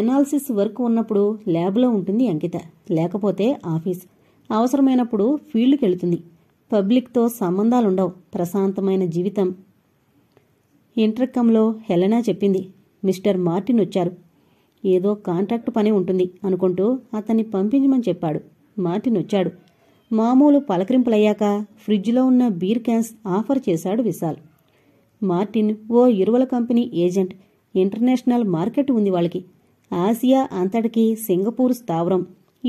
analysis work ఉన్నప్పుడు ల్యాబ్లో ఉంటుంది అంకిత లేకపోతే ఆఫీస్ అవసరమైనప్పుడు ఫీల్డ్కి వెళుతుంది పబ్లిక్తో సంబంధాలుండవు ప్రశాంతమైన జీవితం ఇంటర్కమ్లో హెలెనా చెప్పింది మిస్టర్ మార్టిన్ వచ్చారు ఏదో కాంట్రాక్ట్ పని ఉంటుంది అనుకుంటూ అతన్ని పంపించమని చెప్పాడు మార్టిన్ వచ్చాడు మామూలు పలకరింపులయ్యాక ఫ్రిడ్జ్లో ఉన్న బీర్ క్యాన్స్ ఆఫర్ చేశాడు విశాల్ మార్టిన్ ఓ ఇరువల కంపెనీ ఏజెంట్ ఇంటర్నేషనల్ మార్కెట్ ఉంది వాళ్ళకి ఆసియా అంతటికి సింగపూర్ స్థావరం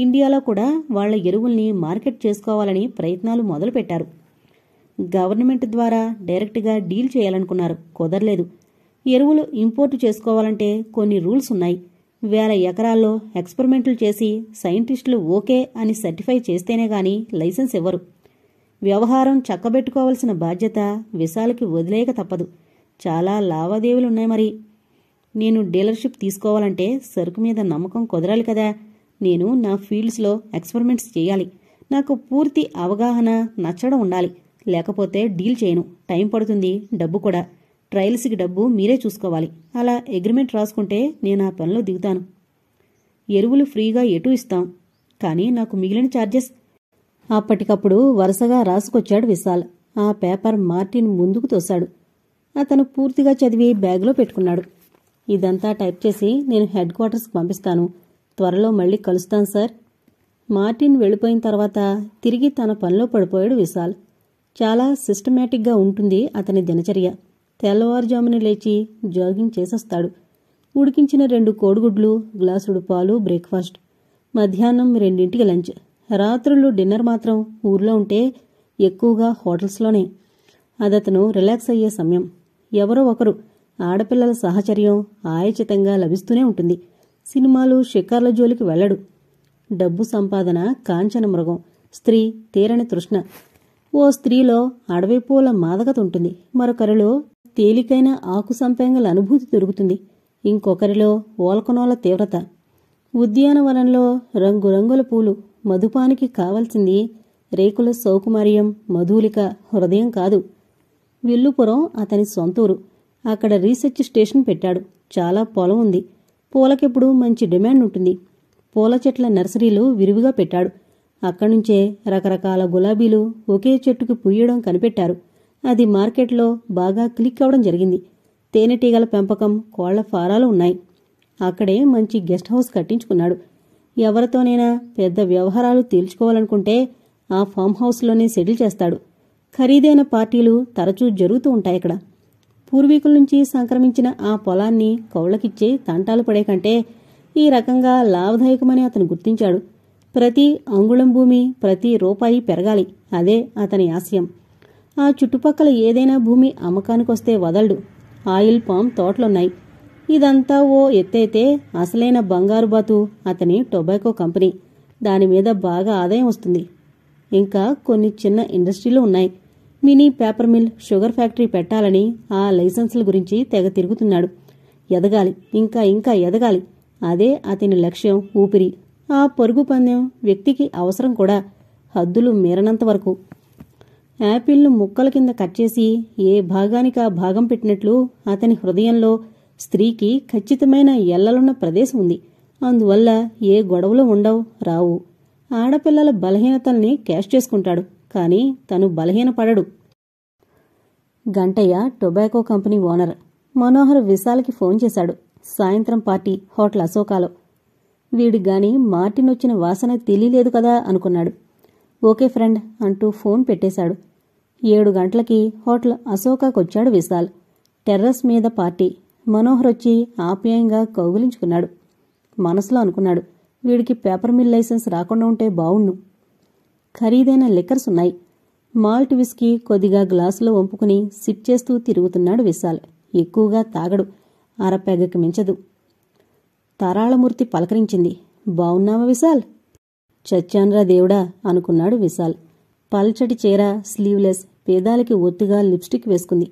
ఇండియాలో కూడా వాళ్ల ఎరువుల్ని మార్కెట్ చేసుకోవాలని ప్రయత్నాలు మొదలుపెట్టారు గవర్నమెంట్ ద్వారా డైరెక్ట్గా డీల్ చేయాలనుకున్నారు కుదరలేదు ఎరువులు ఇంపోర్టు చేసుకోవాలంటే కొన్ని రూల్స్ ఉన్నాయి వేల ఎకరాల్లో ఎక్స్పెరిమెంట్లు చేసి సైంటిస్టులు ఓకే అని సర్టిఫై చేస్తేనే గాని లైసెన్స్ ఇవ్వరు వ్యవహారం చక్కబెట్టుకోవాల్సిన బాధ్యత విశాలకి వదిలేయక తప్పదు చాలా లావాదేవీలున్నాయి మరి నేను డీలర్షిప్ తీసుకోవాలంటే సరుకు మీద నమ్మకం కుదరాలి కదా నేను నా ఫీల్డ్స్లో ఎక్స్పెరిమెంట్స్ చేయాలి నాకు పూర్తి అవగాహన నచ్చడం ఉండాలి లేకపోతే డీల్ చేయను టైం పడుతుంది డబ్బు కూడా ట్రయల్స్కి డబ్బు మీరే చూసుకోవాలి అలా అగ్రిమెంట్ రాసుకుంటే నేను ఆ పనిలో దిగుతాను ఎరువులు ఫ్రీగా ఎటు ఇస్తాం కానీ నాకు మిగిలిన ఛార్జెస్ అప్పటికప్పుడు వరుసగా రాసుకొచ్చాడు విశాల్ ఆ పేపర్ మార్టిన్ ముందుకు తోశాడు అతను పూర్తిగా చదివి బ్యాగ్లో పెట్టుకున్నాడు ఇదంతా టైప్ చేసి నేను హెడ్ క్వార్టర్స్కి పంపిస్తాను త్వరలో మళ్ళీ కలుస్తాను సార్ మార్టిన్ వెళ్ళిపోయిన తర్వాత తిరిగి తన పనిలో పడిపోయాడు విశాల్ చాలా సిస్టమేటిక్గా ఉంటుంది అతని దినచర్య తెల్లవారుజామున లేచి జాగింగ్ చేసేస్తాడు ఉడికించిన రెండు కోడిగుడ్లు గ్లాసుడు పాలు బ్రేక్ఫాస్ట్ మధ్యాహ్నం రెండింటికి లంచ్ రాత్రులు డిన్నర్ మాత్రం ఊర్లో ఉంటే ఎక్కువగా హోటల్స్లోనే అదతను రిలాక్స్ అయ్యే సమయం ఎవరో ఒకరు ఆడపిల్లల సహచర్యం ఆయచితంగా లభిస్తూనే ఉంటుంది సినిమాలు షికార్ల జోలికి వెళ్ళడు డబ్బు సంపాదన కాంచన మృగం స్త్రీ తీరని తృష్ణ ఓ స్త్రీలో అడవి పూల మాదకత ఉంటుంది మరొకరిలో తేలికైన ఆకు సంపేంగల అనుభూతి దొరుకుతుంది ఇంకొకరిలో ఓలకనోల తీవ్రత ఉద్యానవనంలో రంగురంగుల పూలు మధుపానికి కావలసింది రేకుల సౌకుమార్యం మధులిక హృదయం కాదు విల్లుపురం అతని సొంతూరు అక్కడ రీసెర్చ్ స్టేషన్ పెట్టాడు చాలా పొలం ఉంది పూలకెప్పుడు మంచి డిమాండ్ ఉంటుంది పూల చెట్ల నర్సరీలు విరివిగా పెట్టాడు అక్కడి నుంచే రకరకాల గులాబీలు ఒకే చెట్టుకు పుయ్యడం కనిపెట్టారు అది మార్కెట్లో బాగా క్లిక్ అవడం జరిగింది తేనెటీగల పెంపకం కోళ్ల ఫారాలు ఉన్నాయి అక్కడే మంచి గెస్ట్ హౌస్ కట్టించుకున్నాడు ఎవరితోనైనా పెద్ద వ్యవహారాలు తేల్చుకోవాలనుకుంటే ఆ ఫామ్ హౌస్లోనే సెటిల్ చేస్తాడు ఖరీదైన పార్టీలు తరచూ జరుగుతూ ఉంటాయి ఇక్కడ పూర్వీకుల నుంచి సంక్రమించిన ఆ పొలాన్ని కౌళ్లకిచ్చే తంటాలు పడే కంటే ఈ రకంగా లాభదాయకమని అతను గుర్తించాడు ప్రతి అంగుళం భూమి ప్రతి రూపాయి పెరగాలి అదే అతని ఆశయం ఆ చుట్టుపక్కల ఏదైనా భూమి అమ్మకానికొస్తే వదలడు ఆయిల్ పామ్ తోటలున్నాయి ఇదంతా ఓ ఎత్తైతే అసలైన బంగారు బాతు అతని టొబాకో కంపెనీ దానిమీద బాగా ఆదాయం వస్తుంది ఇంకా కొన్ని చిన్న ఇండస్ట్రీలు ఉన్నాయి mini paper mill sugar factory పెట్టాలని ఆ లైసెన్సుల గురించి తెగ తిరుగుతున్నాడు ఎదగాలి ఇంకా ఇంకా ఎదగాలి అదే అతని లక్ష్యం ఊపిరి ఆ పరుగు పందెం వ్యక్తికి అవసరం కూడా హద్దులు మీరనంత వరకు యాపిల్ను ముక్కల కింద కట్ చేసి ఏ భాగానికి ఆ భాగం పెట్టినట్లు అతని హృదయంలో స్త్రీకి ఖచ్చితమైన ఎల్లలున్న ప్రదేశం ఉంది అందువల్ల ఏ గొడవలు ఉండవు రావు ఆడపిల్లల బలహీనతల్ని క్యాష్ చేసుకుంటాడు కానీ తను బలహీనపడడు Gantayya tobacco company owner Manohar విశాల్కి ఫోన్ చేశాడు సాయంత్రం పార్టీ హోటల్ అశోకాలో వీడిగాని మార్టినొచ్చిన వాసన తెలియలేదు కదా అనుకున్నాడు ఓకే ఫ్రెండ్ అంటూ ఫోన్ పెట్టేశాడు ఏడు గంటలకి హోటల్ అశోకాకొచ్చాడు విశాల్ టెర్రస్ మీద పార్టీ మనోహర్ వచ్చి ఆప్యాయంగా కౌగులించుకున్నాడు మనసులో అనుకున్నాడు వీడికి పేపర్ మిల్ లైసెన్స్ రాకుండా ఉంటే బావుండు ఖరీదైన లిక్కర్స్ ఉన్నాయి మాల్ట్ విస్కీ కొద్దిగా గ్లాసులో వంపుకుని సిప్ చేస్తూ తిరుగుతున్నాడు విశాల్ ఎక్కువగా తాగడు అరపెగకు మించదు తరాళమూర్తి పలకరించింది బావున్నావా విశాల్ చచ్చాన్రా దేవుడా అనుకున్నాడు విశాల్ పల్చటి చీర స్లీవ్లెస్ పేదాలకి ఒత్తుగా లిప్స్టిక్ వేసుకుంది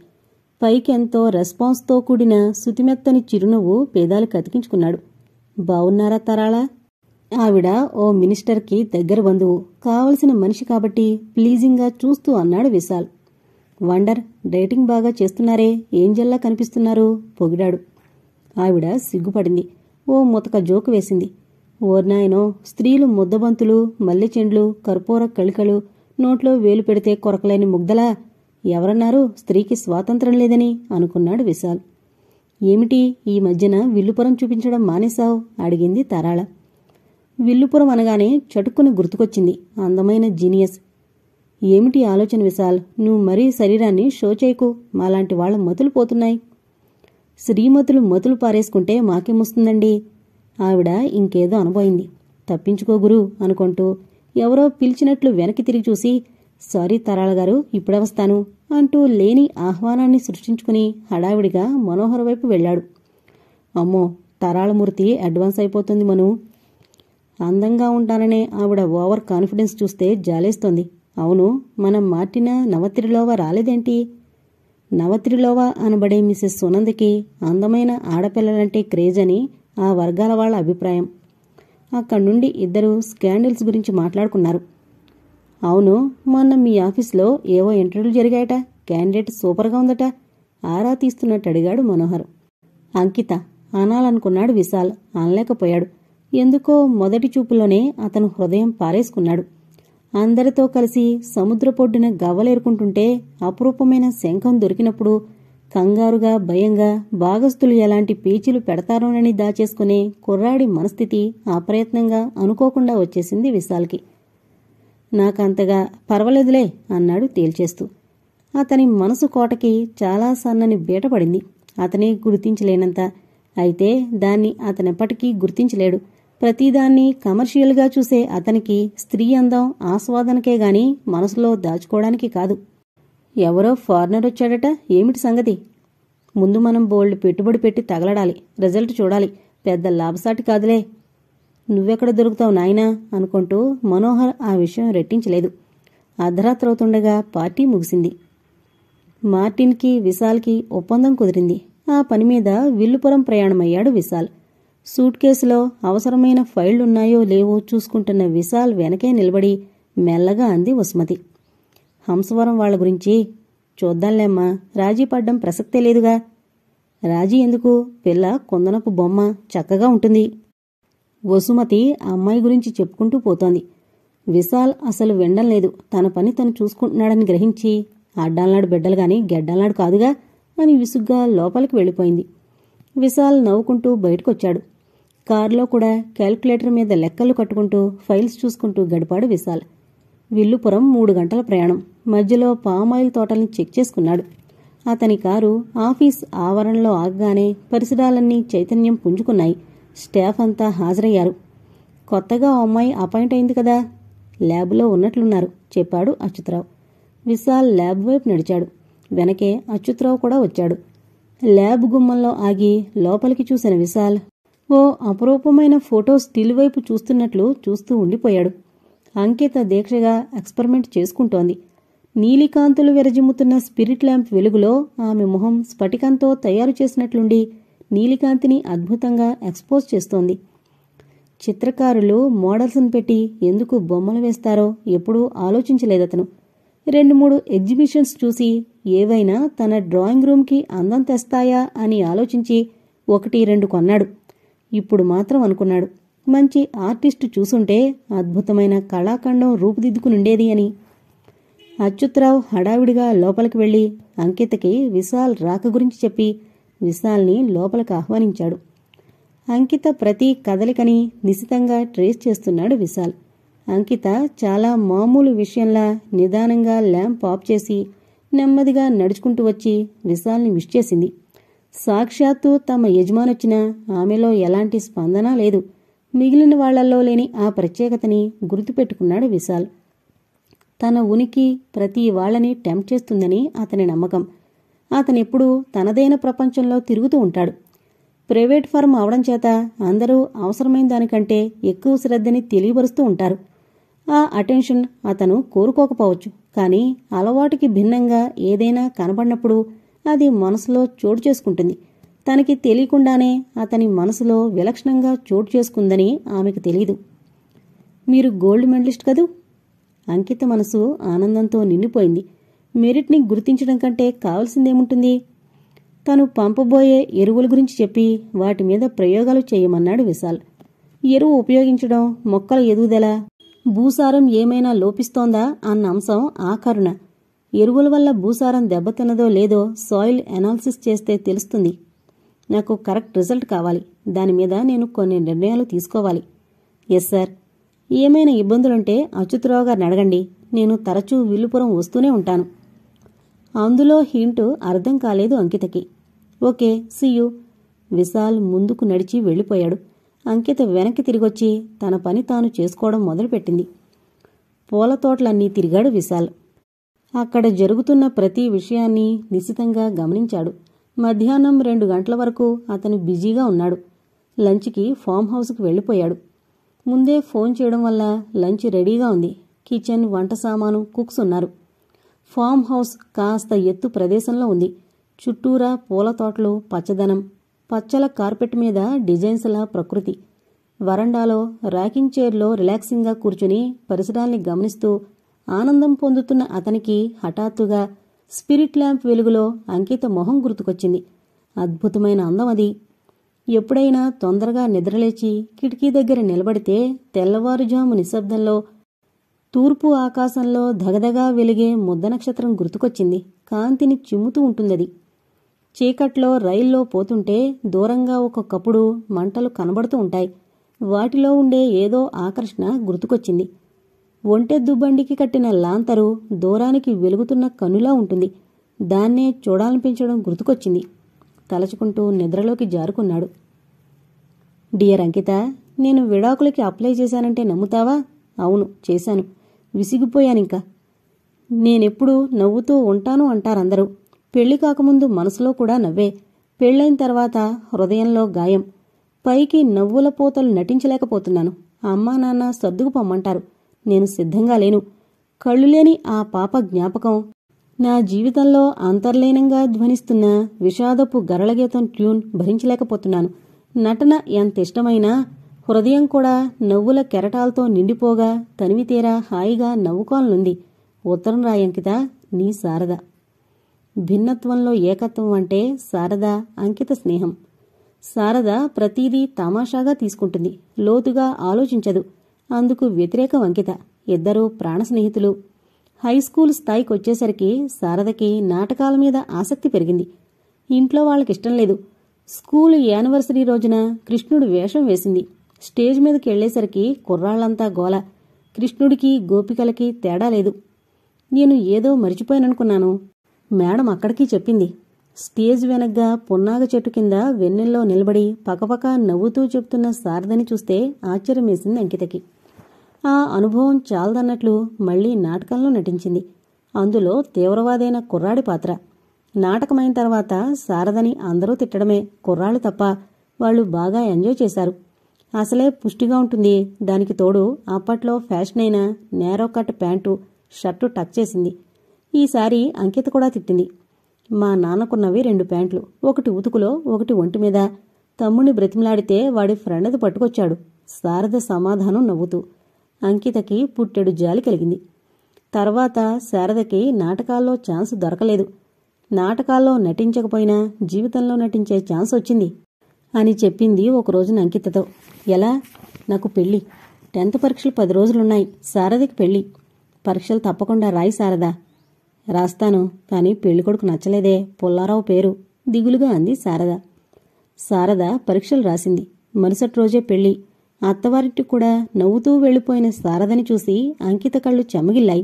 పైకెంతో రెస్పాన్స్తో కూడిన శుతిమెత్తని చిరునవ్వు పేదాలకు అతికించుకున్నాడు బావున్నారా తరాళా ఆవిడ ఓ మినిస్టర్కి దగ్గర బంధువు కావలసిన మనిషి కాబట్టి ప్లీజింగ్గా చూస్తూ అన్నాడు విశాల్ వండర్ డేటింగ్ బాగా చేస్తున్నారే ఏం జల్లా కనిపిస్తున్నారు పొగిడాడు ఆవిడ సిగ్గుపడింది ఓ ముతక జోకు వేసింది ఓర్నాయనో స్త్రీలు ముద్దబంతులు మల్లెచెండ్లు కర్పూర కళికలు నోట్లో వేలు పెడితే కొరకలేని ముగ్ధలా ఎవరన్నారు స్త్రీకి స్వాతంత్రం లేదని అనుకున్నాడు విశాల్ ఏమిటి ఈ మధ్యన విల్లుపురం చూపించడం మానేశావు అడిగింది తరాళ విల్లుపురం అనగానే చటుక్కున గుర్తుకొచ్చింది అందమైన జీనియస్ ఏమిటి ఆలోచన విశాల్ నువ్వు మరీ శరీరాన్ని షో చేయకు మాలాంటి వాళ్ల మతులు పోతున్నాయి శ్రీమతులు మతులు పారేసుకుంటే మాకేమొస్తుందండి ఆవిడ ఇంకేదో అనుభవింది తప్పించుకో గురు అనుకుంటూ ఎవరో పిలిచినట్లు వెనక్కి తిరిగి చూసి సారీ తరాళ గారు ఇప్పుడే వస్తాను అంటూ లేని ఆహ్వానాన్ని సృష్టించుకుని హడావిడిగా మనోహర వైపు వెళ్ళాడు అమ్మో తరాళమూర్తి అడ్వాన్స్ అయిపోతుంది మను అందంగా ఉంటాననే ఆవిడ ఓవర్ కాన్ఫిడెన్స్ చూస్తే జాలేస్తోంది అవును మనం మార్టిన నవత్రిలోవ రాలేదేంటి నవత్రిలోవ అనబడే మిసెస్ సునందకి అందమైన ఆడపిల్లలంటే క్రేజ్ అని ఆ వర్గాల వాళ్ళ అభిప్రాయం అక్కడి నుండి ఇద్దరు స్కాండిల్స్ గురించి మాట్లాడుకున్నారు అవును మొన్న మీ ఆఫీస్లో ఏవో ఇంటర్వ్యూలు జరిగాయట క్యాండిడేట్ సూపర్గా ఉందట ఆరా తీస్తున్నట్టు అడిగాడు మనోహర్ అంకిత అనాలనుకున్నాడు విశాల్ అనలేకపోయాడు ఎందుకో మొదటి చూపులోనే అతను హృదయం పారేసుకున్నాడు అందరితో కలిసి సముద్రపొడ్డున గవ్వలేరుకుంటుంటే అపురూపమైన శంఖం దొరికినప్పుడు కంగారుగా భయంగా భాగస్థులు ఎలాంటి పీచులు పెడతారోనని దాచేసుకునే కుర్రాడి మనస్థితి అప్రయత్నంగా అనుకోకుండా వచ్చేసింది విశాల్కి నాకంతగా పర్వాలేదులే అన్నాడు తేల్చేస్తూ అతని మనసు కోటకి చాలా సన్నని బీటపడింది అతనే గుర్తించలేనంత అయితే దాన్ని అతనెప్పటికీ గుర్తించలేడు ప్రతిదాన్ని కమర్షియల్గా చూసే అతనికి స్త్రీ అందం ఆస్వాదనకే గాని మనసులో దాచుకోవడానికి కాదు ఎవరో ఫారినర్ వచ్చాడట ఏమిటి సంగతి ముందు మనం బోల్డ్ పెట్టుబడి పెట్టి తగలడాలి రిజల్ట్ చూడాలి పెద్ద లాభసాటి కాదులే నువ్వెక్కడ దొరుకుతావు నాయనా అనుకుంటూ మనోహర్ ఆ విషయం రెట్టించలేదు అర్ధరాత్రి అవుతుండగా పార్టీ ముగిసింది మార్టిన్కి విశాల్కి ఒప్పందం కుదిరింది ఆ పని మీద విల్లుపురం ప్రయాణమయ్యాడు విశాల్ సూట్ కేసులో అవసరమైన ఫైళ్లున్నాయో లేవో చూసుకుంటున్న విశాల్ వెనకే నిలబడి మెల్లగా అంది వసుమతి హంసవరం వాళ్ల గురించి చూద్దాంలేమ్మా రాజీ పడ్డం ప్రసక్తే లేదుగా రాజీ ఎందుకు పిల్ల కొందనపు బొమ్మ చక్కగా ఉంటుంది వసుమతి అమ్మాయి గురించి చెప్పుకుంటూ పోతోంది విశాల్ అసలు వినడం లేదు తన పని తను చూసుకుంటున్నాడని గ్రహించి అడ్డాలనాడు బిడ్డలు గాని గెడ్డాలనాడు కాదుగా అని విసుగ్గా లోపలికి వెళ్ళిపోయింది విశాల్ నవ్వుకుంటూ బయటకొచ్చాడు కారులో కూడా క్యాల్కులేటర్ మీద లెక్కలు కట్టుకుంటూ ఫైల్స్ చూసుకుంటూ గడిపాడు విశాల్ విల్లుపురం మూడు గంటల ప్రయాణం మధ్యలో పామాయిల్ తోటల్ని చెక్ చేసుకున్నాడు అతని కారు ఆఫీస్ ఆవరణలో ఆగగానే పరిసరాలన్నీ చైతన్యం పుంజుకున్నాయి స్టాఫ్ అంతా హాజరయ్యారు కొత్తగా అమ్మాయి అపాయింట్ అయింది కదా ల్యాబ్లో ఉన్నట్లున్నారు చెప్పాడు అచ్యుతరావు విశాల్ ల్యాబ్ వైపు నడిచాడు వెనకే అచ్యుతరావు కూడా వచ్చాడు ల్యాబ్ గుమ్మంలో ఆగి లోపలికి చూసిన విశాల్ ఓ అపరూపమైన ఫోటో స్టిల్ వైపు చూస్తున్నట్లు చూస్తూ ఉండిపోయాడు అంకిత దీక్షగా ఎక్స్పెరిమెంట్ చేసుకుంటోంది నీలికాంతులు విరజిమ్ముతున్న స్పిరిట్ ల్యాంప్ వెలుగులో ఆమె మొహం స్ఫటికంతో తయారు చేసినట్లుండి నీలికాంతిని అద్భుతంగా ఎక్స్పోజ్ చేస్తోంది చిత్రకారులు మోడల్స్ను పెట్టి ఎందుకు బొమ్మలు వేస్తారో ఎప్పుడూ ఆలోచించలేదతను రెండు మూడు ఎగ్జిబిషన్స్ చూసి ఏవైనా తన డ్రాయింగ్ రూమ్కి అందం తెస్తాయా అని ఆలోచించి ఒకటి రెండు కొన్నాడు ఇప్పుడు మాత్రం అనుకున్నాడు మంచి ఆర్టిస్టు చూసుంటే అద్భుతమైన కళాఖండం రూపుదిద్దుకునుండేది అని అచ్యుత్రావు హడావిడిగా లోపలికి వెళ్ళి అంకితకి విశాల్ రాక గురించి చెప్పి విశాల్ని లోపలికి ఆహ్వానించాడు అంకిత ప్రతి కదలికని నిశితంగా ట్రేస్ చేస్తున్నాడు విశాల్ అంకిత చాలా మామూలు విషయంలా నిదానంగా ల్యాంప్ ఆఫ్ చేసి నెమ్మదిగా నడుచుకుంటూ వచ్చి విశాల్ని విష్ చేసింది సాక్షాత్తు తమ యజమానొచ్చినా ఆమెలో ఎలాంటి స్పందన లేదు మిగిలిన వాళ్లల్లో లేని ఆ ప్రత్యేకతని గుర్తుపెట్టుకున్నాడు విశాల్ తన ఉనికి ప్రతి వాళ్ళని టెంప్ట్ చేస్తుందని అతని నమ్మకం అతనెప్పుడూ తనదైన ప్రపంచంలో తిరుగుతూ ఉంటాడు ప్రైవేట్ ఫర్మ్ అవడం చేత అందరూ అవసరమైన దానికంటే ఎక్కువ శ్రద్ధని తెలియపరుస్తూ ఉంటారు ఆ అటెన్షన్ అతను కోరుకోకపోవచ్చు కానీ అలవాటుకి భిన్నంగా ఏదైనా కనబడినప్పుడు అది మనసులో చోటు చేసుకుంటుంది తనకి తెలియకుండానే అతని మనసులో విలక్షణంగా చోటు చేసుకుందని ఆమెకు తెలియదు మీరు గోల్డ్ మెడలిస్ట్ కదూ అంకిత మనసు ఆనందంతో నిండిపోయింది మెరిట్ని గుర్తించడం కంటే కావలసిందేముంటుంది తను పంపబోయే ఎరువుల గురించి చెప్పి వాటి మీద ప్రయోగాలు చేయమన్నాడు విశాల్ ఎరువు ఉపయోగించడం మొక్కల ఎదుగుదల భూసారం ఏమైనా లోపిస్తోందా అన్న అంశం ఆకరుణ ఎరువుల వల్ల భూసారం దెబ్బతిన్నదో లేదో సాయిల్ ఎనాలిసిస్ చేస్తే తెలుస్తుంది నాకు కరెక్ట్ రిజల్ట్ కావాలి దాని మీద నేను కొన్ని నిర్ణయాలు తీసుకోవాలి ఎస్ సార్ ఏమైనా ఇబ్బందులుంటే అచ్యుతరావు గారిని అడగండి నేను తరచూ విల్లుపురం వస్తూనే ఉంటాను అందులో హింట్ అర్థం కాలేదు అంకితకి ఓకే సియు విశాల్ ముందుకు నడిచి వెళ్ళిపోయాడు అంకిత వెనక్కి తిరిగొచ్చి తన పని తాను చేసుకోవడం మొదలుపెట్టింది పూల తోటలన్నీ తిరిగాడు విశాల్ అక్కడ జరుగుతున్న ప్రతి విషయాన్ని నిశితంగా గమనించాడు మధ్యాహ్నం రెండు గంటల వరకు అతను బిజీగా ఉన్నాడు లంచ్కి ఫామ్ హౌస్కి వెళ్ళిపోయాడు ముందే ఫోన్ చేయడం వల్ల లంచ్ రెడీగా ఉంది కిచెన్ వంట సామాను కుక్స్ ఉన్నారు ఫామ్ హౌస్ కాస్త ఎత్తు ప్రదేశంలో ఉంది చుట్టూరా పూల తోటలు పచ్చదనం పచ్చల కార్పెట్ మీద డిజైన్స్ల ప్రకృతి వరండాలో ర్యాకింగ్ చైర్లో రిలాక్సింగ్గా కూర్చుని పరిసరాల్ని గమనిస్తూ ఆనందం పొందుతున్న అతనికి హఠాత్తుగా స్పిరిట్ ల్యాంప్ వెలుగులో అంకిత మొహం గుర్తుకొచ్చింది అద్భుతమైన అందం అది ఎప్పుడైనా తొందరగా నిద్రలేచి కిటికీ దగ్గర నిలబడితే తెల్లవారుజాము నిశ్శబ్దంలో తూర్పు ఆకాశంలో ధగధగా వెలిగే ముద్ద నక్షత్రం గుర్తుకొచ్చింది కాంతిని చిమ్ముతూ ఉంటుందది చీకట్లో రైల్లో పోతుంటే దూరంగా ఒక్కొక్కప్పుడు మంటలు కనబడుతూ ఉంటాయి వాటిలో ఉండే ఏదో ఆకర్షణ గుర్తుకొచ్చింది ఒంటెద్దుబండికి కట్టిన లాంతరు దూరానికి వెలుగుతున్న కనులా ఉంటుంది దాన్నే చూడాలనిపించడం గుర్తుకొచ్చింది తలచుకుంటూ నిద్రలోకి జారుకున్నాడు డియర్ అంకిత నేను విడాకులకి అప్లై చేశానంటే నమ్ముతావా అవును చేశాను విసిగిపోయానింకా నేనెప్పుడు నవ్వుతూ ఉంటాను అంటారందరూ పెళ్లి కాకముందు మనసులో కూడా నవ్వే పెళ్ళైన తర్వాత హృదయంలో గాయం పైకి నవ్వుల పోతలు నటించలేకపోతున్నాను అమ్మా నాన్న సర్దుకుపోమ్మంటారు నేను సిద్ధంగా లేను కళ్ళులేని ఆ పాప జ్ఞాపకం నా జీవితంలో అంతర్లీనంగా ధ్వనిస్తున్న విషాదపు గరళగీతం ట్యూన్ భరించలేకపోతున్నాను నటన ఎంత హృదయం కూడా నవ్వుల కెరటాలతో నిండిపోగా తనివితేరా హాయిగా నవ్వుకోనుంది ఉత్తరం రాయంకిత నీ శారద భిన్నత్వంలో ఏకత్వం అంటే శారద అంకిత స్నేహం శారద ప్రతీదీ తమాషాగా తీసుకుంటుంది లోతుగా ఆలోచించదు అందుకు వ్యతిరేక వంకిత ఇద్దరూ ప్రాణ స్నేహితులు హై స్కూల్ స్థాయికి వచ్చేసరికి శారదకి నాటకాల మీద ఆసక్తి పెరిగింది ఇంట్లో వాళ్ళకిష్టం లేదు స్కూల్ యానివర్సరీ రోజున కృష్ణుడు వేషం వేసింది స్టేజ్ మీదకి వెళ్లేసరికి కుర్రాళ్లంతా గోల కృష్ణుడికి గోపికలకి తేడా లేదు నేను ఏదో మరిచిపోయాననుకున్నాను మేడం అక్కడికి చెప్పింది స్టేజ్ వెనగ్గా పున్నాగ చెట్టు కింద వెన్నెల్లో నిలబడి పకపక నవ్వుతూ చెప్తున్న శారదని చూస్తే ఆశ్చర్యం వేసింది అంకితకి ఆ అనుభవం చాలదన్నట్లు మళ్లీ నాటకంలో నటించింది అందులో తీవ్రవాదైన కుర్రాడి పాత్ర నాటకమైన తర్వాత సారదని అందరూ తిట్టడమే కుర్రాళ్ళు తప్ప వాళ్ళు బాగా ఎంజాయ్ చేశారు అసలే పుష్టిగా ఉంటుంది దానికి తోడు అప్పట్లో ఫ్యాషన్ అయిన నేరో కట్ ప్యాంటు షర్టు టక్ చేసింది ఈసారి అంకిత కూడా తిట్టింది మా నాన్నకున్నవి రెండు ప్యాంట్లు ఒకటి ఉతుకులో ఒకటి ఒంటి మీద తమ్ముణ్ణి బ్రతిమలాడితే వాడి ఫ్రెండ్ది పట్టుకొచ్చాడు సారద సమాధానం నవ్వుతూ అంకితకి పుట్టెడు జాలి కలిగింది తర్వాత శారదకి నాటకాల్లో ఛాన్స్ దొరకలేదు నాటకాల్లో నటించకపోయినా జీవితంలో నటించే ఛాన్స్ వచ్చింది అని చెప్పింది ఒకరోజున అంకితతో ఎలా నాకు పెళ్ళి టెన్త్ పరీక్షలు పది రోజులున్నాయి శారదకి పెళ్ళి పరీక్షలు తప్పకుండా రాయి శారదా రాస్తాను కానీ పెళ్ళికొడుకు నచ్చలేదే పుల్లారావు పేరు దిగులుగా అంది శారద శారద పరీక్షలు రాసింది మరుసటి రోజే పెళ్ళి అత్తవారింటికి కూడా నవ్వుతూ వెళ్ళిపోయిన శారదని చూసి అంకిత కళ్ళు చెమగిల్లాయి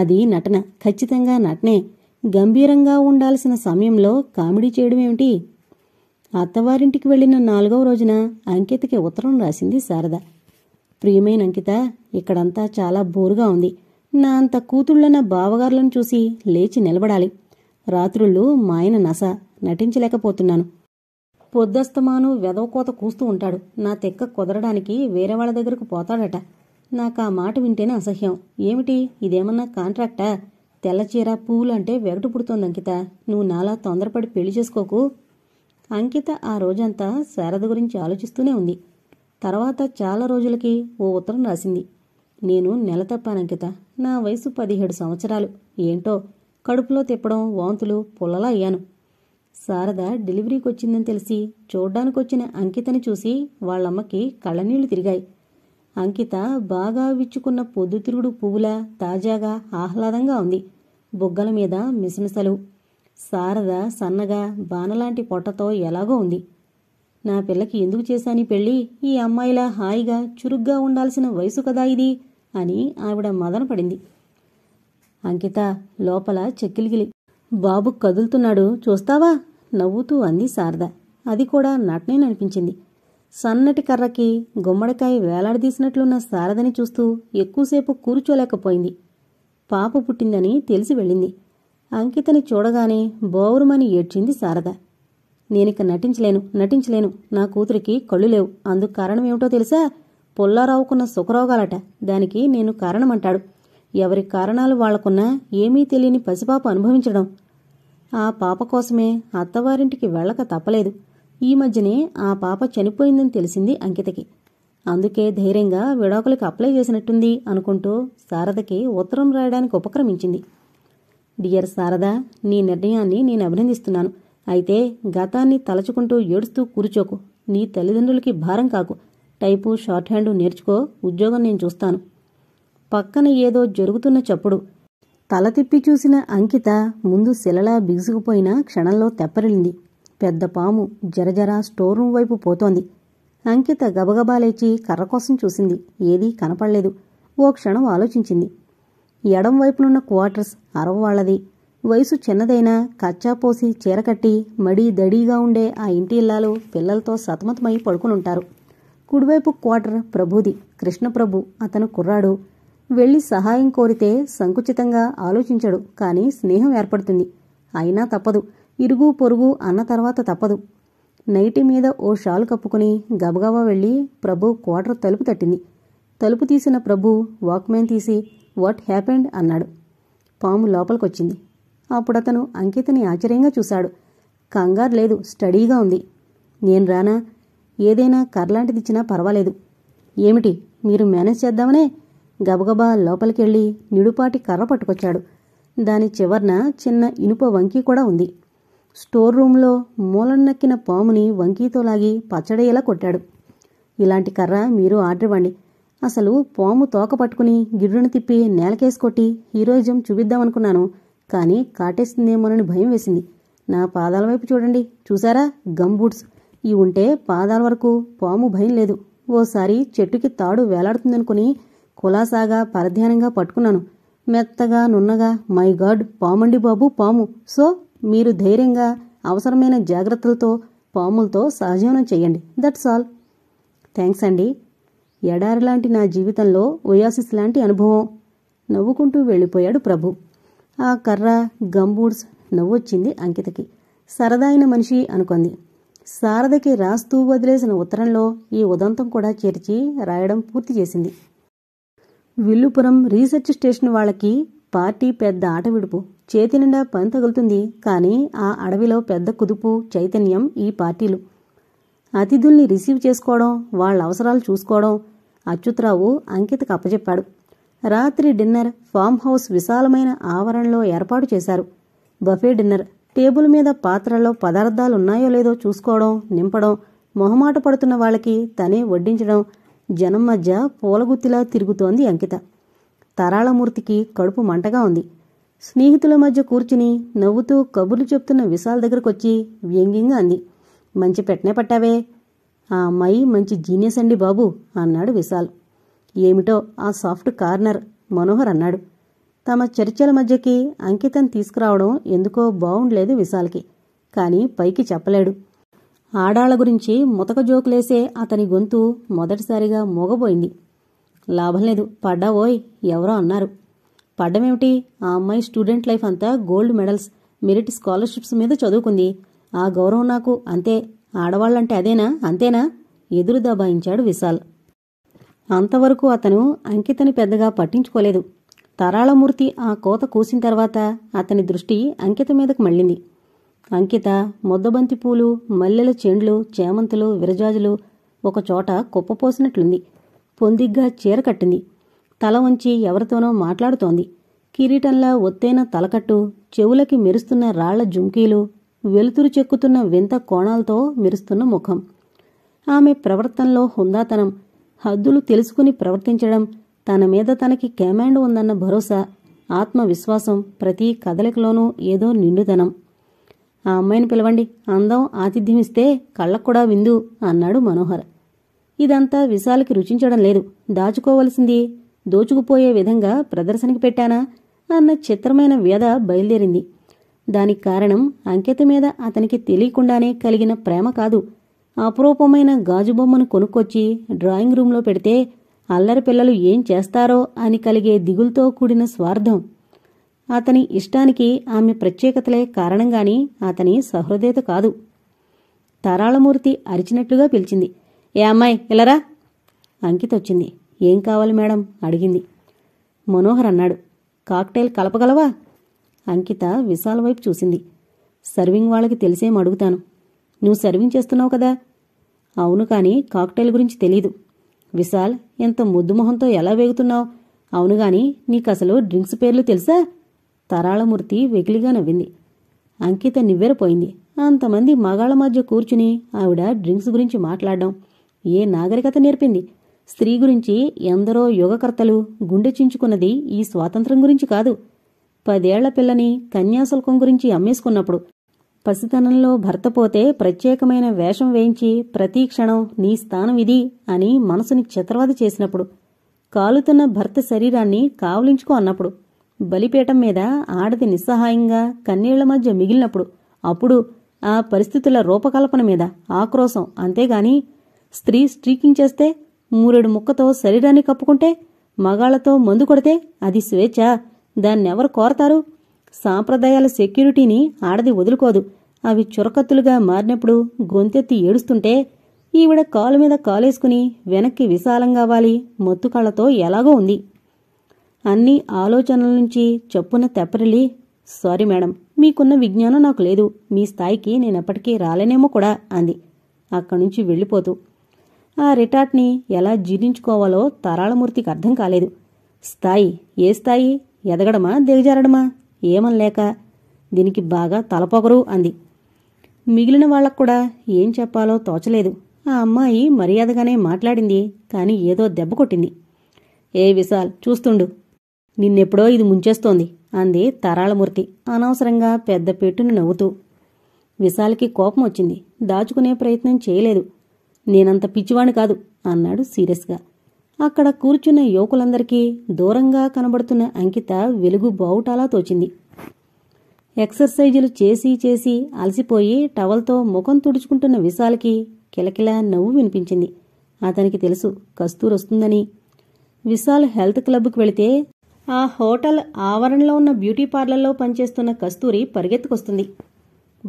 అది నటన ఖచ్చితంగా నటనే గంభీరంగా ఉండాల్సిన సమయంలో కామెడీ చేయడం ఏమిటి అత్తవారింటికి వెళ్ళిన నాలుగవ రోజున అంకితకి ఉత్తరం రాసింది శారద ప్రియమైన అంకిత ఇక్కడంతా చాలా బోరుగా ఉంది నా అంత కూతుళ్ళన బావగారులను చూసి లేచి నిలబడాలి రాత్రుళ్ళు మా ఆయన నస నటించలేకపోతున్నాను పొద్దస్తమాను వెదవకోత కూస్తూ ఉంటాడు నా తెక్క కుదరడానికి వేరే వాళ్ళ దగ్గరకు పోతాడట నాకు ఆ మాట వింటేనే అసహ్యం ఏమిటి ఇదేమన్నా కాంట్రాక్టా తెల్లచీర పువ్వులంటే వెగటు పుడుతోంది అంకిత నువ్వు నాలా తొందరపడి పెళ్లి చేసుకోకు అంకిత ఆ రోజంతా శారద గురించి ఆలోచిస్తూనే ఉంది తర్వాత చాలా రోజులకి ఓ ఉత్తరం రాసింది నేను నెల తప్పానంకిత నా వయసు పదిహేడు సంవత్సరాలు ఏంటో కడుపులో తిప్పడం వాంతులు పుల్లలా అయ్యాను శారద డెలివరీకి వచ్చిందని తెలిసి చూడ్డానికి వచ్చిన అంకితని చూసి వాళ్ళమ్మకి కళ్ళనీళ్లు తిరిగాయి అంకిత బాగా విచ్చుకున్న పొద్దుతిరుగుడు పువ్వులా తాజాగా ఆహ్లాదంగా ఉంది బొగ్గల మీద మిసమిసలు శారద సన్నగా బాణలాంటి పొట్టతో ఎలాగో ఉంది నా పిల్లకి ఎందుకు చేశాని పెళ్ళి ఈ అమ్మాయిలా హాయిగా చురుగ్గా ఉండాల్సిన వయసు కదా ఇది అని ఆవిడ మదనపడింది అంకిత లోపల చెక్కిలిగిలి బాబు కదులుతున్నాడు చూస్తావా నవ్వుతూ అంది శారద అది కూడా నటనేననిపించింది సన్నటి కర్రకి గుమ్మడికాయ వేలాడదీసినట్లున్న శారదని చూస్తూ ఎక్కువసేపు కూర్చోలేకపోయింది పాప పుట్టిందని తెలిసి వెళ్ళింది అంకితని చూడగానే బోరుమని ఏడ్చింది శారద నేనిక నటించలేను నటించలేను నా కూతురికి కళ్ళు లేవు అందుకు కారణం ఏమిటో తెలుసా పుల్లారావుకున్న సుఖరోగాలట దానికి నేను కారణమంటాడు ఎవరి కారణాలు వాళ్లకున్నా ఏమీ తెలియని పసిపాప అనుభవించడం ఆ పాప కోసమే అత్తవారింటికి వెళ్ళక తప్పలేదు ఈ మధ్యనే ఆ పాప చనిపోయిందని తెలిసింది అంకితకి అందుకే ధైర్యంగా విడాకులకి అప్లై చేసినట్టుంది అనుకుంటూ శారదకి ఉత్తరం రాయడానికి ఉపక్రమించింది డియర్ శారద నీ నిర్ణయాన్ని నేను అభినందిస్తున్నాను అయితే గతాన్ని తలచుకుంటూ ఏడుస్తూ కూర్చోకు నీ తల్లిదండ్రులకి భారం కాకు టైపు షార్ట్ హ్యాండ్ నేర్చుకో ఉద్యోగం నేను చూస్తాను పక్కన ఏదో జరుగుతున్న చప్పుడు తల తిప్పి చూసిన అంకిత ముందు శిలలా బిగుసుకుపోయిన క్షణంలో తెప్పరిల్లింది పెద్ద పాము జరజర స్టోర్ రూమ్ వైపు పోతోంది అంకిత గబగబా లేచి కర్ర కోసం చూసింది ఏదీ కనపడలేదు ఓ క్షణం ఆలోచించింది ఎడం వైపునున్న క్వార్టర్స్ అరవవాళ్లది వయసు చిన్నదైనా కచ్చాపోసి చీరకట్టి మడి దడీగా ఉండే ఆ ఇంటి ఇల్లాలు పిల్లలతో సతమతమై పడుకునుంటారు కుడివైపు క్వార్టర్ ప్రభుది కృష్ణప్రభు అతను కుర్రాడు వెళ్ళి సహాయం కోరితే సంకుచితంగా ఆలోచించడు కానీ స్నేహం ఏర్పడుతుంది అయినా తప్పదు ఇరుగు పొరుగు అన్న తర్వాత తప్పదు నైటి మీద ఓ షాలు కప్పుకుని గబగబా వెళ్ళి ప్రభు క్వార్టర్ తలుపు తట్టింది తలుపు తీసిన ప్రభు వాక్మెన్ తీసి వాట్ హ్యాపెండ్ అన్నాడు పాము లోపలికొచ్చింది అప్పుడతను అంకితని ఆశ్చర్యంగా చూశాడు కంగారు లేదు స్టడీగా ఉంది నేను రానా ఏదైనా కర్లాంటిదిచ్చినా పర్వాలేదు ఏమిటి మీరు మేనేజ్ చేద్దామనే గబగబా లోపలికెళ్ళి నిడుపాటి కర్ర పట్టుకొచ్చాడు దాని చివర్న చిన్న ఇనుప వంకీ కూడా ఉంది స్టోర్ రూంలో మూలన్నక్కిన పాముని వంకీతో లాగి పచ్చడేయలా కొట్టాడు ఇలాంటి కర్ర మీరు ఆర్డర్ ఇవ్వండి అసలు పాము తోక పట్టుకుని గిర్రును తిప్పి కొట్టి హీరోయిజం చూపిద్దామనుకున్నాను కానీ కాటేస్తుందేమోనని భయం వేసింది నా పాదాల వైపు చూడండి చూసారా గంబూట్స్ ఇవి ఉంటే పాదాల వరకు పాము భయం లేదు ఓసారి చెట్టుకి తాడు వేలాడుతుందనుకుని కులాసాగా పరధ్యానంగా పట్టుకున్నాను మెత్తగా నున్నగా మై గాడ్ పాముండి బాబు పాము సో మీరు ధైర్యంగా అవసరమైన జాగ్రత్తలతో పాములతో సహజీవనం చేయండి దట్స్ ఆల్ థ్యాంక్స్ అండి ఎడారి లాంటి నా జీవితంలో ఒయాసిస్ లాంటి అనుభవం నవ్వుకుంటూ వెళ్ళిపోయాడు ప్రభు ఆ కర్ర గంబూడ్స్ నవ్వొచ్చింది అంకితకి సరదా అయిన మనిషి అనుకుంది శారదకి రాస్తూ వదిలేసిన ఉత్తరంలో ఈ ఉదంతం కూడా చేర్చి రాయడం పూర్తి చేసింది విల్లుపురం రీసెర్చ్ స్టేషన్ వాళ్ళకి పార్టీ పెద్ద ఆట విడుపు చేతి నిండా పని తగులుతుంది కానీ ఆ అడవిలో పెద్ద కుదుపు చైతన్యం ఈ పార్టీలు అతిథుల్ని రిసీవ్ చేసుకోవడం వాళ్ళ అవసరాలు చూసుకోవడం అచ్యుతరావు అంకితకు అప్పచెప్పాడు రాత్రి డిన్నర్ ఫామ్ హౌస్ విశాలమైన ఆవరణలో ఏర్పాటు చేశారు బఫే డిన్నర్ టేబుల్ మీద పాత్రల్లో పదార్థాలున్నాయో లేదో చూసుకోవడం నింపడం మొహమాట పడుతున్న వాళ్ళకి తనే వడ్డించడం జనం మధ్య పూలగుత్తిలా తిరుగుతోంది అంకిత తరాళమూర్తికి కడుపు మంటగా ఉంది స్నేహితుల మధ్య కూర్చుని నవ్వుతూ కబుర్లు చెప్తున్న విశాల్ దగ్గరకొచ్చి వ్యంగ్యంగా అంది మంచి పెట్టనే పట్టావే ఆ అమ్మాయి మంచి జీనియస్ అండి బాబు అన్నాడు విశాల్ ఏమిటో ఆ సాఫ్ట్ కార్నర్ మనోహర్ అన్నాడు తమ చర్చల మధ్యకి అంకితం తీసుకురావడం ఎందుకో బాగుండలేదు విశాల్కి కానీ పైకి చెప్పలేడు ఆడాళ్ల గురించి ముతక జోకులేసే అతని గొంతు మొదటిసారిగా మోగబోయింది లాభం లేదు పడ్డావోయ్ ఎవరో అన్నారు పడ్డమేమిటి ఆ అమ్మాయి స్టూడెంట్ లైఫ్ అంతా గోల్డ్ మెడల్స్ మెరిట్ స్కాలర్షిప్స్ మీద చదువుకుంది ఆ గౌరవం నాకు అంతే ఆడవాళ్ళంటే అదేనా అంతేనా ఎదురు దబాయించాడు విశాల్ అంతవరకు అతను అంకితని పెద్దగా పట్టించుకోలేదు తరాళమూర్తి ఆ కోత కూసిన తర్వాత అతని దృష్టి అంకిత మీదకు మళ్ళింది అంకిత ముద్దబంతి పూలు మల్లెల చెండ్లు చేమంతులు విరజాజులు ఒకచోట కుప్పపోసినట్లుంది పొందిగ్గా చీర కట్టింది తల వంచి ఎవరితోనో మాట్లాడుతోంది కిరీటంలా ఒత్తైన తలకట్టు చెవులకి మెరుస్తున్న రాళ్ల జుంకీలు వెలుతురు చెక్కుతున్న వింత కోణాలతో మెరుస్తున్న ముఖం ఆమె ప్రవర్తనలో హుందాతనం హద్దులు తెలుసుకుని ప్రవర్తించడం తన మీద తనకి కెమాండ్ ఉందన్న భరోసా ఆత్మవిశ్వాసం ప్రతి కదలికలోనూ ఏదో నిండుతనం ఆ అమ్మాయిని పిలవండి అందం ఆతిథ్యం ఇస్తే కళ్ళకు కూడా విందు అన్నాడు మనోహర్ ఇదంతా విశాలకి రుచించడం లేదు దాచుకోవలసింది దోచుకుపోయే విధంగా ప్రదర్శనకి పెట్టానా అన్న చిత్రమైన వ్యధ బయలుదేరింది దానికి కారణం అంకిత మీద అతనికి తెలియకుండానే కలిగిన ప్రేమ కాదు అపురూపమైన గాజుబొమ్మను కొనుక్కొచ్చి డ్రాయింగ్ రూంలో పెడితే అల్లరి పిల్లలు ఏం చేస్తారో అని కలిగే దిగులతో కూడిన స్వార్థం అతని ఇష్టానికి ఆమె ప్రత్యేకతలే కారణంగాని అతని సహృదయత కాదు తరాళమూర్తి అరిచినట్లుగా పిలిచింది ఏ అమ్మాయి ఇలరా అంకిత వచ్చింది ఏం కావాలి మేడం అడిగింది మనోహర్ అన్నాడు కాక్టైల్ కలపగలవా అంకిత విశాల్ వైపు చూసింది సర్వింగ్ వాళ్ళకి తెలిసేం అడుగుతాను నువ్వు సర్వింగ్ చేస్తున్నావు కదా అవును కానీ కాక్టైల్ గురించి తెలీదు విశాల్ ఎంత ముద్దు మొహంతో ఎలా వేగుతున్నావు అవును కానీ నీకసలు డ్రింక్స్ పేర్లు తెలుసా తరాళమూర్తి వెకిలిగా నవ్వింది అంకిత నివ్వెరపోయింది అంతమంది మగాళ్ల మధ్య కూర్చుని ఆవిడ డ్రింక్స్ గురించి మాట్లాడడం ఏ నాగరికత నేర్పింది స్త్రీ గురించి ఎందరో యోగకర్తలు గుండె చించుకున్నది ఈ స్వాతంత్రం గురించి కాదు పదేళ్ల పిల్లని కన్యాశుల్కం గురించి అమ్మేసుకున్నప్పుడు పసితనంలో భర్త పోతే ప్రత్యేకమైన వేషం వేయించి ప్రతి క్షణం నీ స్థానం ఇది అని మనసుని చిత్రవద చేసినప్పుడు కాలుతున్న భర్త శరీరాన్ని కావలించుకో అన్నప్పుడు బలిపీఠం మీద ఆడది నిస్సహాయంగా కన్నీళ్ల మధ్య మిగిలినప్పుడు అప్పుడు ఆ పరిస్థితుల రూపకల్పన మీద ఆక్రోశం అంతేగాని స్త్రీ స్ట్రీకింగ్ చేస్తే మూరెడు ముక్కతో శరీరాన్ని కప్పుకుంటే మగాళ్లతో మందు కొడితే అది స్వేచ్ఛ దాన్నెవరు కోరతారు సాంప్రదాయాల సెక్యూరిటీని ఆడది వదులుకోదు అవి చురకత్తులుగా మారినప్పుడు గొంతెత్తి ఏడుస్తుంటే ఈవిడ కాలు మీద కాలేసుకుని వెనక్కి విశాలంగా వాలి మత్తుకాళ్లతో ఎలాగో ఉంది అన్ని ఆలోచనల నుంచి చెప్పున తెప్పరిలి సారీ మేడం మీకున్న విజ్ఞానం నాకు లేదు మీ స్థాయికి నేనెప్పటికీ రాలేనేమో కూడా అంది అక్కడి నుంచి వెళ్ళిపోతూ ఆ రిటార్ట్ని ఎలా జీర్ణించుకోవాలో తరాళమూర్తికి అర్థం కాలేదు స్థాయి ఏ స్థాయి ఎదగడమా దిగజారడమా ఏమనలేక దీనికి బాగా తలపొగరు అంది మిగిలిన వాళ్లకు కూడా ఏం చెప్పాలో తోచలేదు ఆ అమ్మాయి మర్యాదగానే మాట్లాడింది కానీ ఏదో దెబ్బ కొట్టింది ఏ విశాల్ చూస్తుండు నిన్నెప్పుడో ఇది ముంచేస్తోంది అంది తరాళమూర్తి అనవసరంగా పెద్ద పెట్టును నవ్వుతూ విశాల్కి కోపం వచ్చింది దాచుకునే ప్రయత్నం చేయలేదు నేనంత పిచ్చివాణి కాదు అన్నాడు సీరియస్గా అక్కడ కూర్చున్న యువకులందరికీ దూరంగా కనబడుతున్న అంకిత వెలుగు బావుటాలా తోచింది ఎక్సర్సైజులు చేసి చేసి అలసిపోయి టవల్తో ముఖం తుడుచుకుంటున్న విశాల్కి కిలకిలా నవ్వు వినిపించింది అతనికి తెలుసు కస్తూరొస్తుందని విశాల్ హెల్త్ క్లబ్కి వెళితే ఆ హోటల్ ఆవరణలో ఉన్న బ్యూటీ పార్లర్లో పనిచేస్తున్న కస్తూరి పరిగెత్తుకొస్తుంది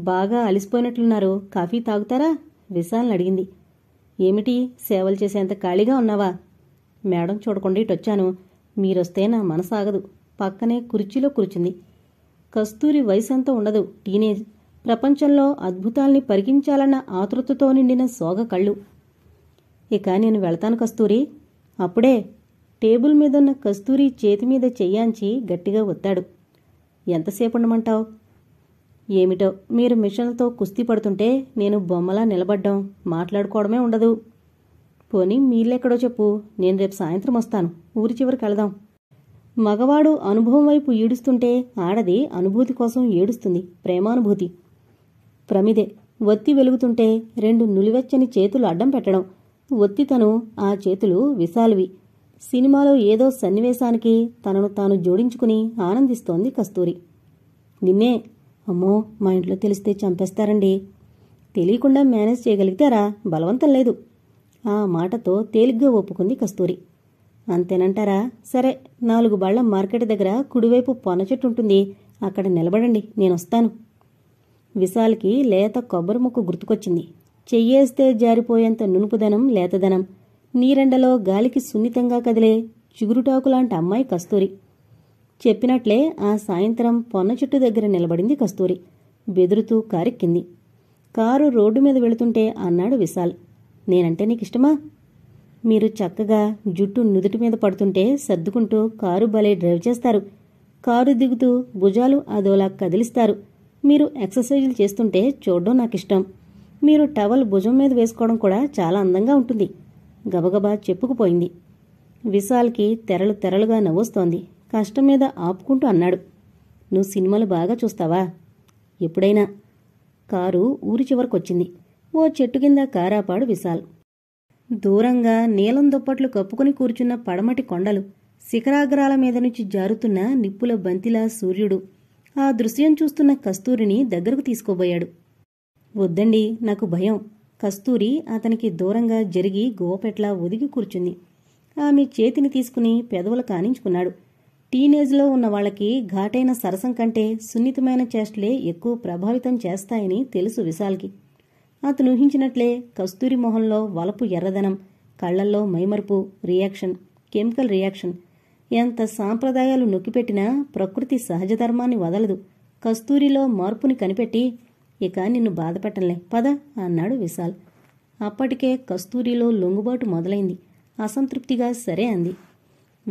బాగా అలిసిపోయినట్లున్నారు కాఫీ తాగుతారా విశాల్ని అడిగింది ఏమిటి సేవలు చేసేంత ఖాళీగా ఉన్నావా మేడం చూడకుండా ఇటొచ్చాను మీరొస్తే నా మనసాగదు పక్కనే కుర్చీలో కూర్చుంది కస్తూరి వయసంతా ఉండదు టీనేజ్ ప్రపంచంలో అద్భుతాల్ని పరిగించాలన్న ఆతృతతో నిండిన సోగ కళ్ళు ఇక నేను వెళతాను కస్తూరి అప్పుడే టేబుల్ మీద ఉన్న కస్తూరి చేతి మీద చెయ్యాంచి గట్టిగా ఒత్తాడు ఎంతసేపు ఉండమంటావు ఏమిటో మీరు మిషన్లతో కుస్తీ పడుతుంటే నేను బొమ్మలా నిలబడ్డం మాట్లాడుకోవడమే ఉండదు పోనీ మీళ్ళెక్కడో చెప్పు నేను రేపు సాయంత్రం వస్తాను ఊరి చివరికి వెళదాం మగవాడు అనుభవం వైపు ఈడుస్తుంటే ఆడది అనుభూతి కోసం ఏడుస్తుంది ప్రేమానుభూతి ప్రమిదే ఒత్తి వెలుగుతుంటే రెండు నులివెచ్చని చేతులు అడ్డం పెట్టడం ఒత్తితను ఆ చేతులు విశాలివి సినిమాలో ఏదో సన్నివేశానికి తనను తాను జోడించుకుని ఆనందిస్తోంది కస్తూరి నిన్నే అమ్మో మా ఇంట్లో తెలిస్తే చంపేస్తారండి తెలియకుండా మేనేజ్ చేయగలిగితారా బలవంతం లేదు ఆ మాటతో తేలిగ్గా ఒప్పుకుంది కస్తూరి అంతేనంటారా సరే నాలుగు బళ్ళ మార్కెట్ దగ్గర కుడివైపు పొన చెట్టు ఉంటుంది అక్కడ నిలబడండి నేనొస్తాను విశాల్కి లేత కొబ్బరి ముక్క గుర్తుకొచ్చింది చెయ్యేస్తే జారిపోయేంత నునుపుదనం లేతదనం నీరెండలో గాలికి సున్నితంగా కదిలే చిగురుటాకులాంటి అమ్మాయి కస్తూరి చెప్పినట్లే ఆ సాయంత్రం పొన్న చెట్టు దగ్గర నిలబడింది కస్తూరి బెదురుతూ కారెక్కింది కారు రోడ్డు మీద వెళుతుంటే అన్నాడు విశాల్ నేనంటే నీకు ఇష్టమా మీరు చక్కగా జుట్టు నుదుటి మీద పడుతుంటే సర్దుకుంటూ కారు భలే డ్రైవ్ చేస్తారు కారు దిగుతూ భుజాలు అదోలా కదిలిస్తారు మీరు ఎక్సర్సైజులు చేస్తుంటే చూడడం నాకు ఇష్టం మీరు టవల్ భుజం మీద వేసుకోవడం కూడా చాలా అందంగా ఉంటుంది గబగబా చెప్పుకుపోయింది విశాల్కి తెరలు తెరలుగా నవ్వొస్తోంది కష్టం మీద ఆపుకుంటూ అన్నాడు నువ్వు సినిమాలు బాగా చూస్తావా ఎప్పుడైనా కారు ఊరి చివరకొచ్చింది ఓ చెట్టు కింద కారాపాడు విశాల్ దూరంగా నీలం దుప్పట్లు కప్పుకుని కూర్చున్న పడమటి కొండలు శిఖరాగ్రాల మీద నుంచి జారుతున్న నిప్పుల బంతిలా సూర్యుడు ఆ దృశ్యం చూస్తున్న కస్తూరిని దగ్గరకు తీసుకోబోయాడు వద్దండి నాకు భయం కస్తూరి అతనికి దూరంగా జరిగి గోపెట్ల ఒదిగి కూర్చుంది ఆమె చేతిని తీసుకుని పెదవులు కానించుకున్నాడు టీనేజ్లో ఉన్న వాళ్ళకి ఘాటైన సరసం కంటే సున్నితమైన చేష్టలే ఎక్కువ ప్రభావితం చేస్తాయని తెలుసు విశాల్కి అతను ఊహించినట్లే కస్తూరి మొహంలో వలపు ఎర్రదనం కళ్లల్లో మైమరుపు రియాక్షన్ కెమికల్ రియాక్షన్ ఎంత సాంప్రదాయాలు నొక్కిపెట్టినా ప్రకృతి సహజధర్మాన్ని వదలదు కస్తూరిలో మార్పుని కనిపెట్టి ఇక నిన్ను బాధపెట్టనులే పద అన్నాడు విశాల్ అప్పటికే కస్తూరిలో లొంగుబాటు మొదలైంది అసంతృప్తిగా సరే అంది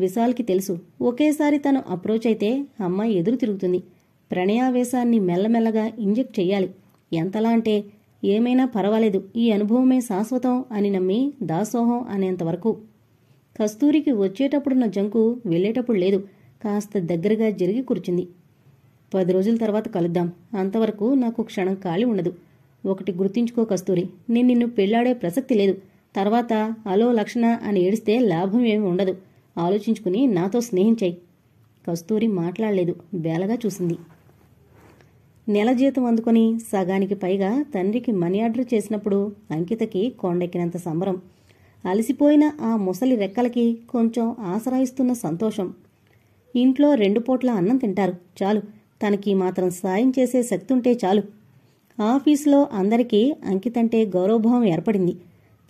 విశాల్కి తెలుసు ఒకేసారి తను అప్రోచ్ అయితే అమ్మాయి ఎదురు తిరుగుతుంది ప్రణయావేశాన్ని మెల్లమెల్లగా ఇంజెక్ట్ చేయాలి ఎంతలా అంటే ఏమైనా పర్వాలేదు ఈ అనుభవమే శాశ్వతం అని నమ్మి దాసోహం అనేంతవరకు కస్తూరికి వచ్చేటప్పుడున్న జంకు వెళ్ళేటప్పుడు లేదు కాస్త దగ్గరగా జరిగి కూర్చుంది పది రోజుల తర్వాత కలుద్దాం అంతవరకు నాకు క్షణం ఖాళీ ఉండదు ఒకటి గుర్తుంచుకో కస్తూరి నేను నిన్ను పెళ్లాడే ప్రసక్తి లేదు తర్వాత అలో లక్షణ అని ఏడిస్తే లాభం ఏమి ఉండదు ఆలోచించుకుని నాతో స్నేహించాయి కస్తూరి మాట్లాడలేదు బేలగా చూసింది నెల జీతం అందుకొని సగానికి పైగా తండ్రికి మనీ ఆర్డర్ చేసినప్పుడు అంకితకి కొండెక్కినంత సంబరం అలసిపోయిన ఆ ముసలి రెక్కలకి కొంచెం ఆసరాయిస్తున్న సంతోషం ఇంట్లో రెండు పూట్ల అన్నం తింటారు చాలు తనకి మాత్రం సాయం చేసే శక్తి ఉంటే చాలు ఆఫీసులో అందరికీ అంకితంటే గౌరవభావం ఏర్పడింది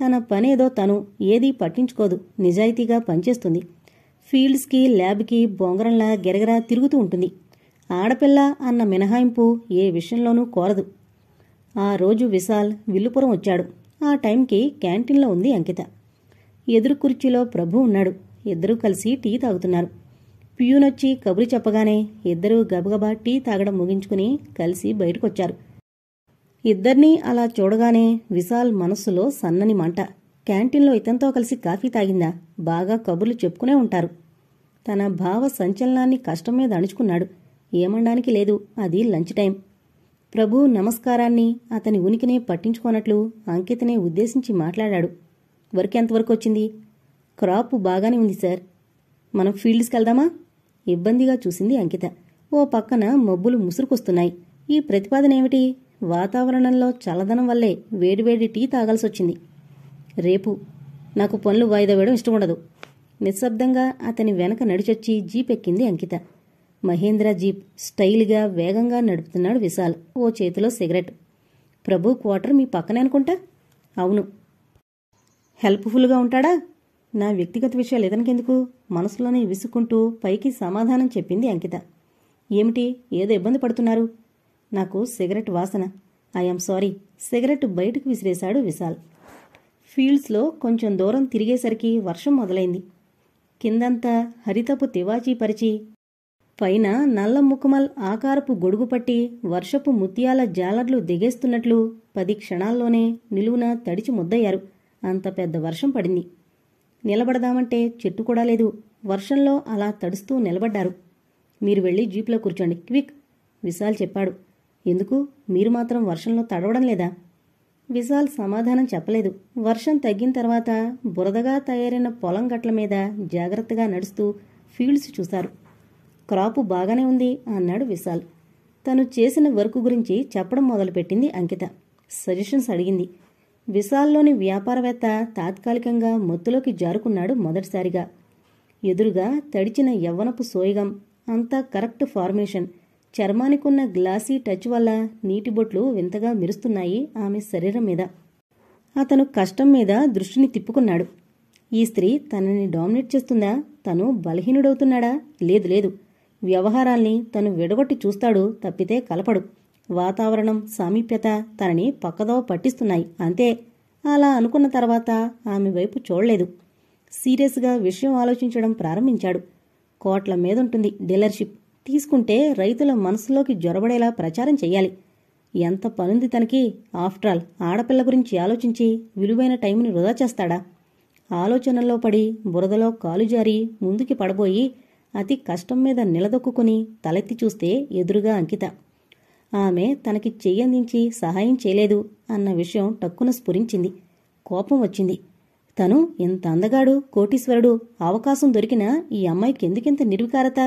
తన పనేదో తను ఏదీ పట్టించుకోదు నిజాయితీగా పనిచేస్తుంది ఫీల్డ్స్కి ల్యాబ్కి బొంగరంలా గెరగరా తిరుగుతూ ఉంటుంది ఆడపిల్ల అన్న మినహాయింపు ఏ విషయంలోనూ కోరదు ఆ రోజు విశాల్ విల్లుపురం వచ్చాడు ఆ టైంకి క్యాంటీన్లో ఉంది అంకిత ఎదురు కుర్చీలో ప్రభు ఉన్నాడు ఇద్దరూ కలిసి టీ తాగుతున్నారు పియూనొచ్చి కబురు చెప్పగానే ఇద్దరూ గబగబా టీ తాగడం ముగించుకుని కలిసి బయటకొచ్చారు ఇద్దర్నీ అలా చూడగానే విశాల్ మనస్సులో సన్నని మంట క్యాంటీన్లో ఇతనితో కలిసి కాఫీ తాగిందా బాగా కబుర్లు చెప్పుకునే ఉంటారు తన భావ సంచలనాన్ని కష్టం మీద అణుచుకున్నాడు ఏమండానికి లేదు అది లంచ్ టైం ప్రభు నమస్కారాన్ని అతని ఉనికిని పట్టించుకోనట్లు అంకితనే ఉద్దేశించి మాట్లాడాడు వర్క్ ఎంతవరకు వచ్చింది క్రాప్ బాగానే ఉంది సార్ మనం ఫీల్డ్స్కి వెళ్దామా ఇబ్బందిగా చూసింది అంకిత ఓ పక్కన మబ్బులు ముసురుకొస్తున్నాయి ఈ ప్రతిపాదనేమిటి వాతావరణంలో చల్లదనం వల్లే వేడివేడి టీ తాగాల్సొచ్చింది రేపు నాకు పనులు వాయిదా వేయడం ఇష్టం ఉండదు నిశ్శబ్దంగా అతని వెనక నడిచొచ్చి జీప్ ఎక్కింది అంకిత మహేంద్ర జీప్ స్టైల్గా వేగంగా నడుపుతున్నాడు విశాల్ ఓ చేతిలో సిగరెట్ ప్రభు క్వార్టర్ మీ పక్కనే అనుకుంటా అవును హెల్ప్ఫుల్గా ఉంటాడా నా వ్యక్తిగత విషయాలు ఇతనికెందుకు మనసులోనే విసుక్కుంటూ పైకి సమాధానం చెప్పింది అంకిత ఏమిటి ఏదో ఇబ్బంది పడుతున్నారు నాకు సిగరెట్ వాసన ఐఎమ్ సారీ సిగరెట్ బయటకు విసిరేశాడు విశాల్ ఫీల్డ్స్లో కొంచెం దూరం తిరిగేసరికి వర్షం మొదలైంది కిందంతా హరితపు తివాచీ పరిచి పైన నల్ల ముఖమల్ ఆకారపు గొడుగు పట్టి వర్షపు ముత్యాల జాలర్లు దిగేస్తున్నట్లు పది క్షణాల్లోనే నిలువున తడిచి ముద్దయ్యారు అంత పెద్ద వర్షం పడింది నిలబడదామంటే చెట్టు కూడా లేదు వర్షంలో అలా తడుస్తూ నిలబడ్డారు మీరు వెళ్ళి జీప్లో కూర్చోండి క్విక్ విశాల్ చెప్పాడు ఎందుకు మీరు మాత్రం వర్షంలో తడవడం లేదా విశాల్ సమాధానం చెప్పలేదు వర్షం తగ్గిన తర్వాత బురదగా తయారైన పొలం గట్ల మీద జాగ్రత్తగా నడుస్తూ ఫీల్డ్స్ చూశారు క్రాపు బాగానే ఉంది అన్నాడు విశాల్ తను చేసిన వర్క్ గురించి చెప్పడం మొదలుపెట్టింది అంకిత సజెషన్స్ అడిగింది విశాల్లోని వ్యాపారవేత్త తాత్కాలికంగా మత్తులోకి జారుకున్నాడు మొదటిసారిగా ఎదురుగా తడిచిన యవ్వనపు సోయగం అంతా కరెక్ట్ ఫార్మేషన్ చర్మానికున్న గ్లాసీ టచ్ వల్ల నీటి బొట్లు వింతగా మెరుస్తున్నాయి ఆమె శరీరం మీద అతను కష్టం మీద దృష్టిని తిప్పుకున్నాడు ఈ స్త్రీ తనని డామినేట్ చేస్తుందా తను బలహీనుడవుతున్నాడా లేదు లేదు వ్యవహారాల్ని తను విడగొట్టి చూస్తాడు తప్పితే కలపడు వాతావరణం సామీప్యత తనని పక్కదో పట్టిస్తున్నాయి అంతే అలా అనుకున్న తర్వాత ఆమె వైపు చూడలేదు సీరియస్గా విషయం ఆలోచించడం ప్రారంభించాడు కోట్ల మీదుంటుంది డీలర్షిప్ తీసుకుంటే రైతుల మనసులోకి జొరబడేలా ప్రచారం చేయాలి ఎంత పనుంది తనకి ఆఫ్టర్ ఆల్ ఆడపిల్ల గురించి ఆలోచించి విలువైన టైంని వృధా చేస్తాడా ఆలోచనల్లో పడి బురదలో కాలు జారి ముందుకి పడబోయి అతి కష్టం మీద నిలదొక్కుని తలెత్తి చూస్తే ఎదురుగా అంకిత ఆమె తనకి చెయ్యందించి సహాయం చేయలేదు అన్న విషయం టక్కున స్ఫురించింది కోపం వచ్చింది తను ఇంత అందగాడు కోటీశ్వరుడు అవకాశం దొరికిన ఈ అమ్మాయికి ఎందుకింత నిర్వికారత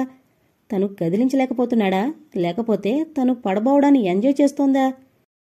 తను కదిలించలేకపోతున్నాడా లేకపోతే తను పడబోవడాన్ని ఎంజాయ్ చేస్తోందా